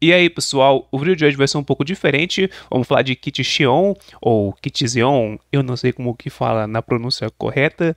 E aí, pessoal, o vídeo de hoje vai ser um pouco diferente. Vamos falar de Kit Xion ou Kit Zion, eu não sei como que fala na pronúncia correta.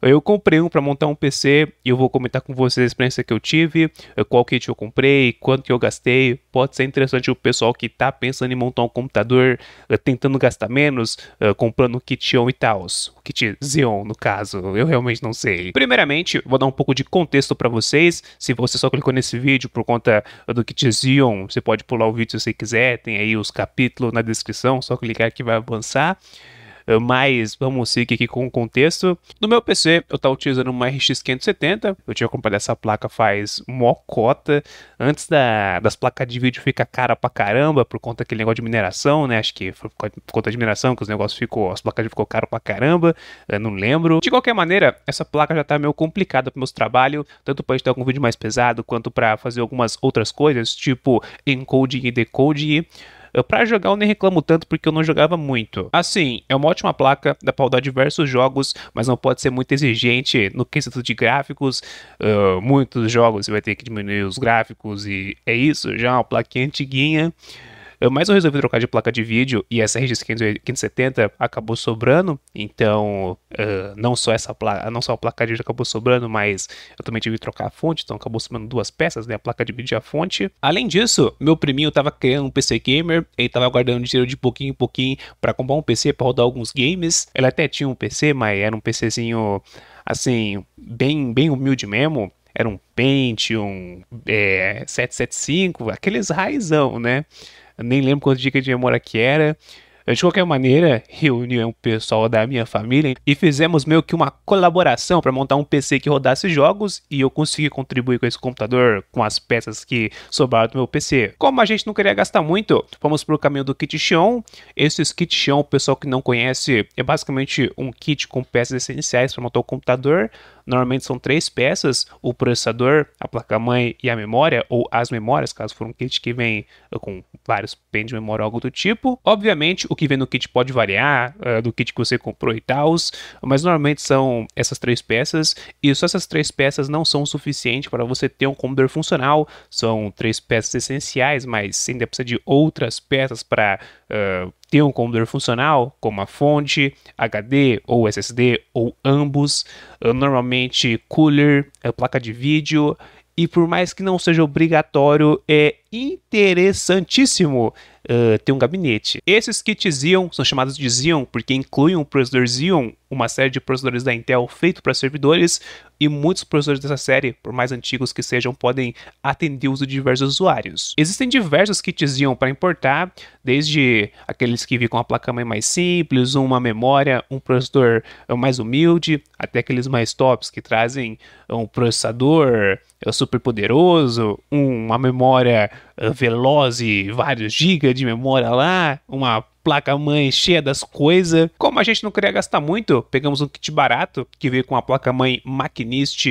Eu comprei um para montar um PC e eu vou comentar com vocês a experiência que eu tive, eh, qual kit eu comprei, quanto que eu gastei. Pode ser interessante o pessoal que está pensando em montar um computador, eh, tentando gastar menos, eh, comprando o kit Xeon e tal. O kit Xeon, no caso, eu realmente não sei. Primeiramente, vou dar um pouco de contexto para vocês. Se você só clicou nesse vídeo por conta do kit Xeon, você pode pular o vídeo se você quiser, tem aí os capítulos na descrição, só clicar que vai avançar. Eh, mais, vamos seguir aqui com o contexto. No meu PC, eu estava utilizando uma RX 570, eu tinha comprado essa placa faz mocota, antes da, das placas de vídeo ficar cara pra caramba, por conta daquele negócio de mineração, né, acho que foi por conta de mineração que os negócios ficou, as placas ficou caro pra caramba, eu não lembro. De qualquer maneira, essa placa já tá meio complicada pro meus trabalho, tanto para editar algum vídeo mais pesado, quanto para fazer algumas outras coisas, tipo encoding e decoding. Para jogar eu nem reclamo tanto porque eu não jogava muito. Assim, é uma ótima placa, dá pra rodar diversos jogos, mas não pode ser muito exigente no quesito de gráficos. Uh, muitos jogos você vai ter que diminuir os gráficos e é isso, já é uma plaquinha antiguinha mas eu resolvi trocar de placa de vídeo e essa RX 570 acabou sobrando, então uh, não só essa placa, não só a placa de vídeo acabou sobrando, mas eu também tive que trocar a fonte, então acabou sobrando duas peças, né, a placa de vídeo e a fonte. Além disso, meu priminho estava criando um PC gamer, ele estava guardando dinheiro de pouquinho em pouquinho para comprar um PC para rodar alguns games. Ele até tinha um PC, mas era um PCzinho assim, bem bem humilde mesmo, era um Pentium é, 775, aqueles raizão, né? nem lembro quantas dicas de memória que era. De qualquer maneira, reuni um pessoal da minha família e fizemos meio que uma colaboração para montar um PC que rodasse jogos e eu consegui contribuir com esse computador com as peças que sobraram do meu PC. Como a gente não queria gastar muito, fomos para o caminho do kit Xeon. Esses kit Xeon, o pessoal que não conhece, é basicamente um kit com peças essenciais para montar o computador. Normalmente são três peças: o processador, a placa-mãe e a memória, ou as memórias, caso for um kit que vem eh, com vários pens de memória ou algo do tipo. Obviamente, o que vem no kit pode variar uh, do kit que você comprou e tal, mas normalmente são essas três peças, e só essas três peças não são o suficiente para você ter um computador funcional. São três peças essenciais, mas ainda precisa de outras peças para uh, eh, tem um computador funcional, como a fonte, HD ou SSD ou ambos, eh, normalmente cooler, eh, placa de vídeo, e por mais que não seja obrigatório, é interessantíssimo uh, ter um gabinete. Esses kits Xeon são chamados de Xeon porque incluem o um processador Xeon, uma série de processadores da Intel feito para servidores, e muitos processadores dessa série, por mais antigos que sejam, podem atender o uso de diversos usuários. Existem diversos kits Xeon para importar, desde aqueles que vêm com a placa-mãe mais simples, uma memória, um processador eh, mais humilde, até aqueles mais tops que trazem um processador eh, super poderoso, uma memória eh, veloz e vários gigas de memória lá, uma placa-mãe cheia das coisas. Como a gente não queria gastar muito, pegamos um kit barato que veio com a placa-mãe Machinist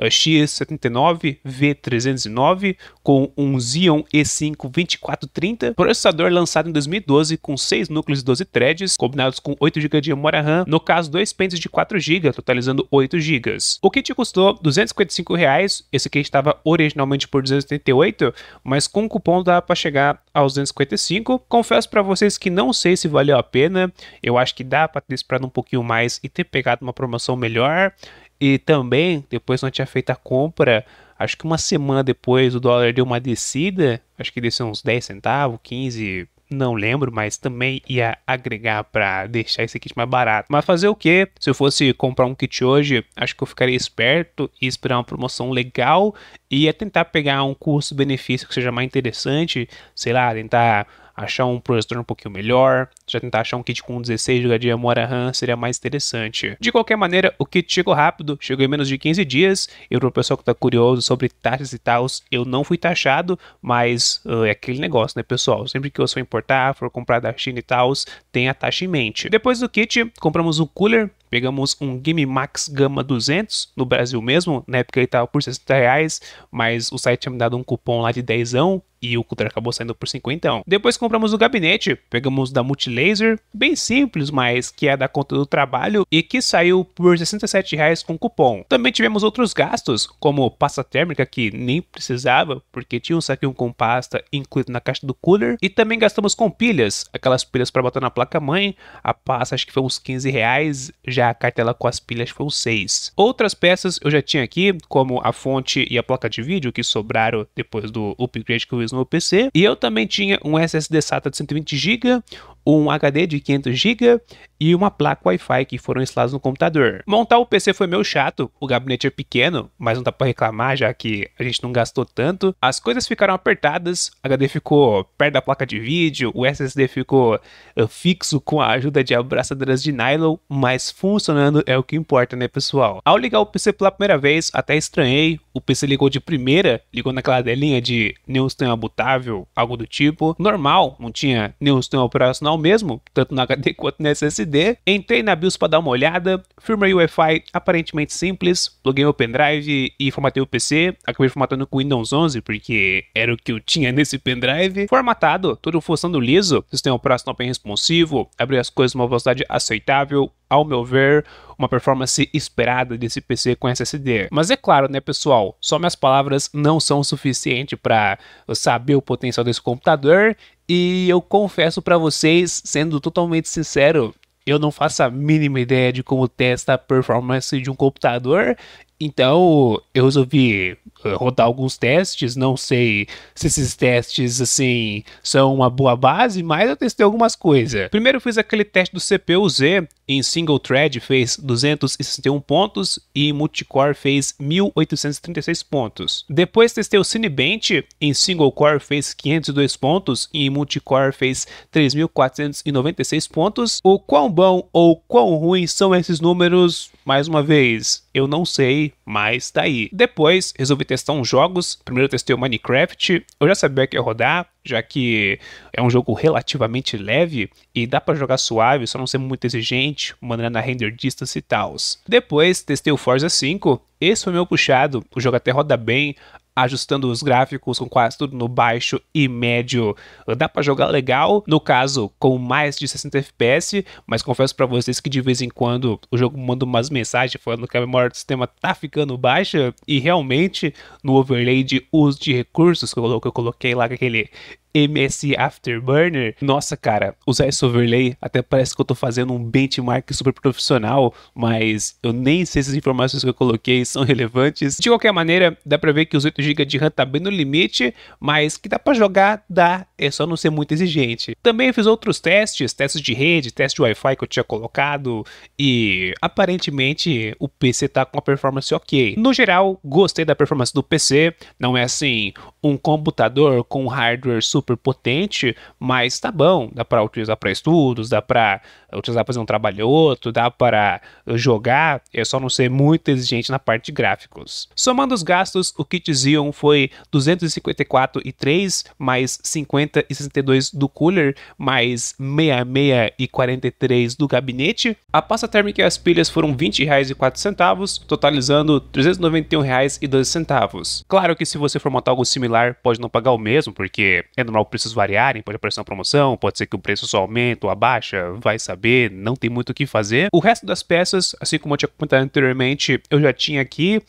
X79V309 com um Xeon E5 2430, processador lançado em 2012 com 6 núcleos e 12 threads, combinados com 8 GB de memória RAM, no caso dois pentes de 4 GB, totalizando 8 GB. O kit custou R$ 255, reais, esse kit estava originalmente por 288, mas com o cupom dá para chegar aos 255. Confesso para vocês que não sei se valeu a pena. Eu acho que dá para ter esperado um pouquinho mais e ter pegado uma promoção melhor. E também, depois que eu tinha feito a compra, acho que uma semana depois o dólar deu uma descida, acho que desceu uns 10 centavos, 15, não lembro, mas também ia agregar para deixar esse kit mais barato. Mas fazer o que? Se eu fosse comprar um kit hoje, acho que eu ficaria esperto e esperar uma promoção legal e ia tentar pegar um custo-benefício que seja mais interessante, sei lá, tentar achar um processador um pouquinho melhor, já tentar achar um kit com 16 GB de memória RAM seria mais interessante. De qualquer maneira, o kit chegou rápido, chegou em menos de 15 dias, e para o pessoal que está curioso sobre taxas e tal, eu não fui taxado, mas uh, é aquele negócio, né, pessoal? Sempre que você for importar, for comprar da China e tal, tem a taxa em mente. Depois do kit, compramos um cooler Pegamos um Game Max Gama 200 no Brasil mesmo, na época ele estava por 60 reais, mas o site tinha me dado um cupom lá de 10, e o Cutter acabou saindo por 50. Depois compramos o gabinete, pegamos da Multilaser, bem simples, mas que é da conta do trabalho e que saiu por 67 reais com cupom. Também tivemos outros gastos, como pasta térmica que nem precisava, porque tinha um saquinho com pasta incluído na caixa do cooler, e também gastamos com pilhas, aquelas pilhas para botar na placa-mãe, a pasta acho que foi uns 15 reais, já a cartela com as pilhas foi uns 6. Outras peças eu já tinha aqui, como a fonte e a placa de vídeo que sobraram depois do upgrade que eu no meu PC. E eu também tinha um SSD SATA de 120 GB, um HD de 500 GB e uma placa Wi-Fi que foram instalados no computador. Montar o PC foi meio chato, o gabinete é pequeno, mas não dá para reclamar já que a gente não gastou tanto. As coisas ficaram apertadas, HD ficou perto da placa de vídeo, o SSD ficou eh, fixo com a ajuda de abraçadeiras de nylon, mas funcionando é o que importa, né, pessoal? Ao ligar o PC pela primeira vez, até estranhei, o PC ligou de primeira, ligou naquela delinha de nenhum sistema botável, algo do tipo. Normal, não tinha nenhum sistema operacional funcional mesmo, tanto no HD quanto no SSD. Entrei na BIOS para dar uma olhada, firmware Wi-Fi aparentemente simples, pluguei meu pendrive e formatei o PC, acabei formatando com Windows 11 porque era o que eu tinha nesse pendrive. Formatado, tudo funcionando liso, sistema operacional bem responsivo, abri as coisas numa velocidade aceitável, ao meu ver, uma performance esperada desse PC com SSD. Mas é claro, né, pessoal, só minhas palavras não são o suficiente para saber o potencial desse computador e eu confesso para vocês, sendo totalmente sincero, eu não faço a mínima ideia de como testa a performance de um computador então eu resolvi eh, rodar alguns testes, não sei se esses testes assim são uma boa base, mas eu testei algumas coisas. Primeiro eu fiz aquele teste do CPU Z em single thread fez 261 pontos e multicore fez 1836 pontos. Depois testei o Cinebench em single core fez 502 pontos e em multicore fez 3496 pontos. O quão bom ou quão ruim são esses números? Mais uma vez, eu não sei, mas tá aí. Depois resolvi testar uns jogos. Primeiro testei o Minecraft, eu já sabia que ia rodar, já que é um jogo relativamente leve e dá para jogar suave, só não ser muito exigente, mandando na render distance e tals. Depois testei o Forza 5, esse foi meu puxado, o jogo até roda bem, ajustando os gráficos com quase tudo no baixo e médio. Dá para jogar legal, no caso com mais de 60 FPS, mas confesso para vocês que de vez em quando o jogo manda umas mensagens falando que a memória do sistema tá ficando baixa e realmente no overlay de uso de recursos que eu coloquei lá aquele MSI Afterburner. Nossa, cara, usar esse overlay até parece que eu tô fazendo um benchmark super profissional, mas eu nem sei se as informações que eu coloquei são relevantes. De qualquer maneira, dá pra ver que os 8 GB de RAM tá bem no limite, mas que dá pra jogar, dá, é só não ser muito exigente. Também fiz outros testes, testes de rede, teste de Wi-Fi que eu tinha colocado e aparentemente o PC tá com a performance ok. No geral, gostei da performance do PC, não é assim um computador com hardware super super potente, mas tá bom, dá para utilizar para estudos, dá para utilizar para fazer um trabalhoto, dá para jogar, é só não ser muito exigente na parte de gráficos. Somando os gastos, o kit Zion foi 254,3 mais 50,62 do cooler, mais 66,43 do gabinete. A pasta térmica e as pilhas foram R$ 20,04, totalizando R$ 391,12. Claro que se você for montar algo similar, pode não pagar o mesmo, porque é normal lá preços variarem, pode aparecer uma promoção, pode ser que o preço só aumente ou abaixa, vai saber, não tem muito o que fazer. O resto das peças, assim como eu tinha comentado anteriormente, eu já tinha aqui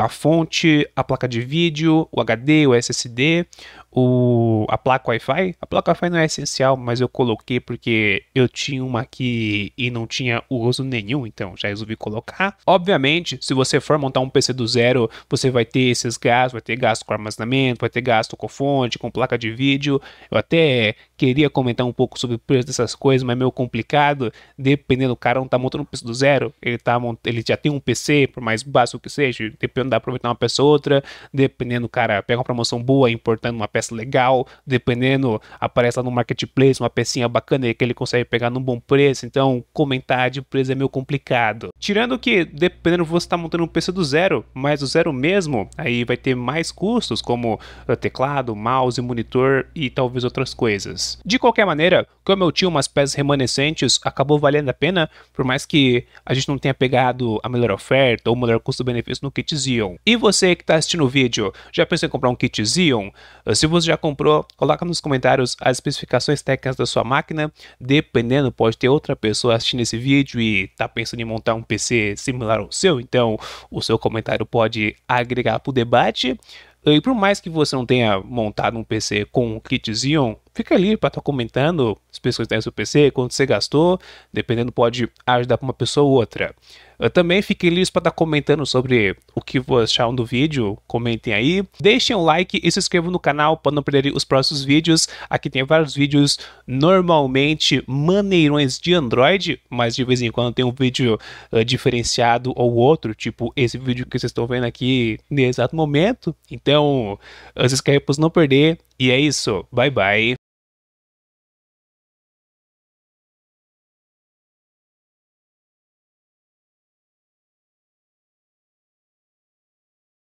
a fonte, a placa de vídeo, o HD, o SSD, o, a placa Wi-Fi. A placa Wi-Fi não é essencial, mas eu coloquei porque eu tinha uma aqui e não tinha uso nenhum, então já resolvi colocar. Obviamente, se você for montar um PC do zero, você vai ter esses gastos, vai ter gasto com armazenamento, vai ter gasto com fonte, com placa de vídeo. Eu até queria comentar um pouco sobre o preço dessas coisas, mas é meio complicado, dependendo, o cara não tá montando um PC do zero, ele, tá mont... ele já tem um PC, por mais básico que seja, dependendo, dá aproveitar uma peça ou outra, dependendo, o cara pega uma promoção boa importando uma peça peça legal, dependendo, aparece lá no marketplace uma pecinha bacana aí que ele consegue pegar num bom preço, então comentar de preço é meio complicado. Tirando que, dependendo, você está montando um PC do zero, mas do zero mesmo, aí vai ter mais custos, como eh, teclado, mouse, monitor e talvez outras coisas. De qualquer maneira, como eu tinha umas peças remanescentes, acabou valendo a pena, por mais que a gente não tenha pegado a melhor oferta ou o melhor custo-benefício no kit Xeon. E você que está assistindo o vídeo, já pensou em comprar um kit Xeon? Eh, se você já comprou, coloca nos comentários as especificações técnicas da sua máquina. Dependendo, pode ter outra pessoa assistindo esse vídeo e tá pensando em montar um PC similar ao seu, então o seu comentário pode agregar para o debate. E por mais que você não tenha montado um PC com o kit Xeon, fica ali para estar tá comentando as pessoas que têm seu PC, quanto você gastou, dependendo pode ajudar para uma pessoa ou outra. Eu também fiquem livres para estar tá comentando sobre o que vocês acharam do vídeo, comentem aí, deixem um like e se inscrevam no canal para não perder os próximos vídeos. Aqui tem vários vídeos normalmente maneirões de Android, mas de vez em quando tem um vídeo uh, diferenciado ou outro, tipo esse vídeo que vocês estão vendo aqui nesse exato momento. Então, eh, se inscreve para não perder e é isso. Bye bye.